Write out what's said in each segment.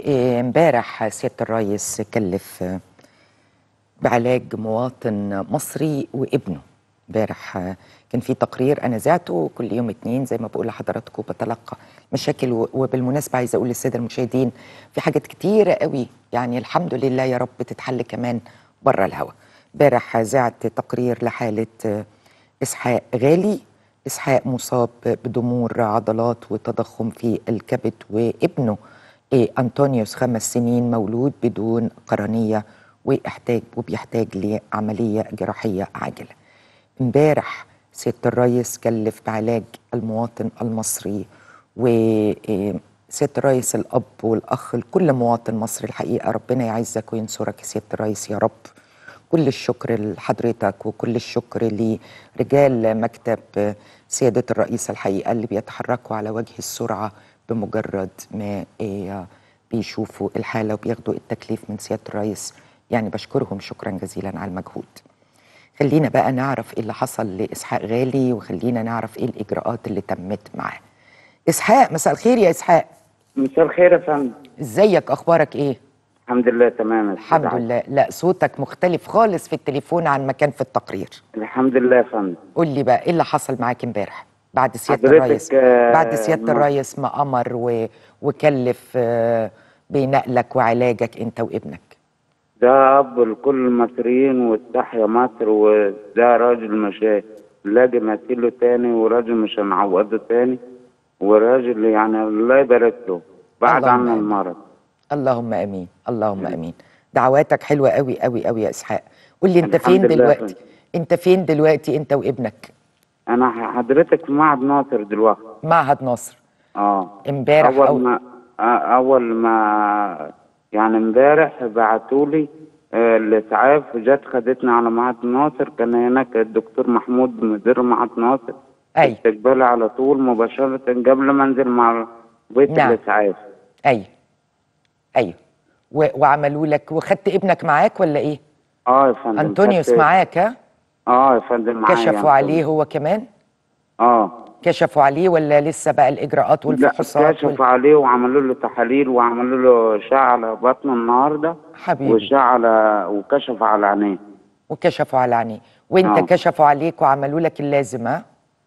امبارح سياده الرئيس كلف بعلاج مواطن مصري وابنه امبارح كان في تقرير انا ذاته كل يوم اثنين زي ما بقول لحضراتكم بتلقى مشاكل وبالمناسبه عايزه اقول للساده المشاهدين في حاجات كتيره قوي يعني الحمد لله يا رب تتحل كمان بره الهواء امبارح ذاعت تقرير لحاله اسحاق غالي اسحاق مصاب بضمور عضلات وتضخم في الكبد وابنه إيه، أنطونيوس خمس سنين مولود بدون قرنية ويحتاج وبيحتاج لعملية جراحية عاجلة امبارح سيد الرئيس كلف بعلاج المواطن المصري وسيادة الرئيس الأب والأخ لكل مواطن مصري الحقيقة ربنا يعزك وينصرك يا سيد الرئيس يا رب كل الشكر لحضرتك وكل الشكر لرجال مكتب سيادة الرئيس الحقيقة اللي بيتحركوا على وجه السرعة بمجرد ما آه، بيشوفوا الحالة وبياخدوا التكليف من سيادة الرئيس يعني بشكرهم شكرا جزيلا على المجهود خلينا بقى نعرف ايه اللي حصل لإسحاق غالي وخلينا نعرف ايه الإجراءات اللي تمت معاه إسحاق مساء الخير يا إسحاق مساء الخير يا فندم ازيك أخبارك ايه؟ الحمد لله تمام الحمد عم. لله لا صوتك مختلف خالص في التليفون عن مكان في التقرير الحمد لله يا فندم قول لي بقى ايه اللي حصل معاك امبارح بعد سياده الرئيس بعد آه، سياده الرئيس ما امر و... وكلف آه، بنقلك وعلاجك انت وابنك ده اب لكل المصريين واستحيا مصر وده راجل مش لاجي مثيله تاني وراجل مش هنعوضه تاني وراجل يعني الله يبارك له بعد عن المرض اللهم امين اللهم امين دعواتك حلوه قوي قوي قوي يا اسحاق قول لي انت فين دلوقتي انت فين دلوقتي انت وابنك انا حضرتك في معهد ناصر دلوقتي معهد ناصر اه امبارح اول ما آه، اول ما يعني امبارح بعتولي آه، الاسعاف جت خدتنا على معهد ناصر كان هناك الدكتور محمود مدير معهد ناصر اي استقبالي على طول مباشره قبل ما انزل مع بيت نعم. الاسعاف ايوه ايوه وعملوا لك وخدت ابنك معاك ولا ايه؟ اه يا فندم انطونيوس معاك ها؟ اه يا فندم معايا يعني كشفوا عليه هو كمان؟ اه كشفوا عليه ولا لسه بقى الاجراءات والفحوصات؟ لا كشفوا وال... عليه وعملوا له تحاليل وعملوا له اشعه على بطنه النهارده حبيبي واشعه على وكشفوا على عينيه وكشفوا على عينيه وانت آه. كشفوا عليك وعملوا لك اللازم ها؟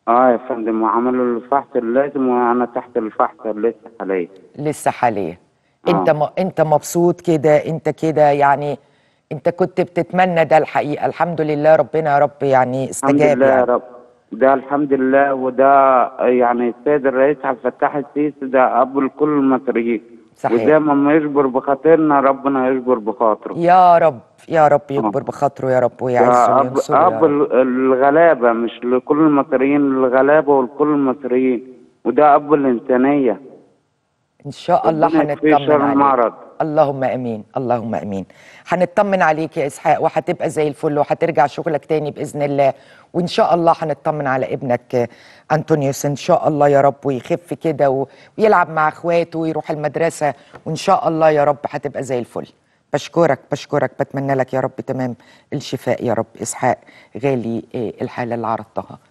اه يا فندم وعملوا له الفحص اللازم وانا تحت الفحص لسه حاليا لسه حاليا آه. انت م... انت مبسوط كده انت كده يعني انت كنت بتتمنى ده الحقيقه الحمد لله ربنا يا رب يعني استجاب الحمد لله يعني. يا رب ده الحمد لله وده يعني السيد الرئيس عبد الفتاح السيسي ده ابو لكل المصريين صحيح وزي ما يجبر بخاطرنا ربنا يجبر بخاطره يا رب يا رب يجبر آه. بخاطره يا رب ويعزه وينصره اب, أب الغلابه مش لكل المصريين للغلابه ولكل المصريين وده اب الانسانيه ان شاء الله هنتكلم عليه اللهم امين اللهم امين هنطمن عليك يا اسحاق وهتبقى زي الفل وهترجع شغلك تاني باذن الله وان شاء الله هنطمن على ابنك انطونيوس ان شاء الله يا رب ويخف كده ويلعب مع اخواته ويروح المدرسه وان شاء الله يا رب هتبقى زي الفل بشكرك بشكرك بتمنى لك يا رب تمام الشفاء يا رب اسحاق غالي آه، الحاله اللي عرضتها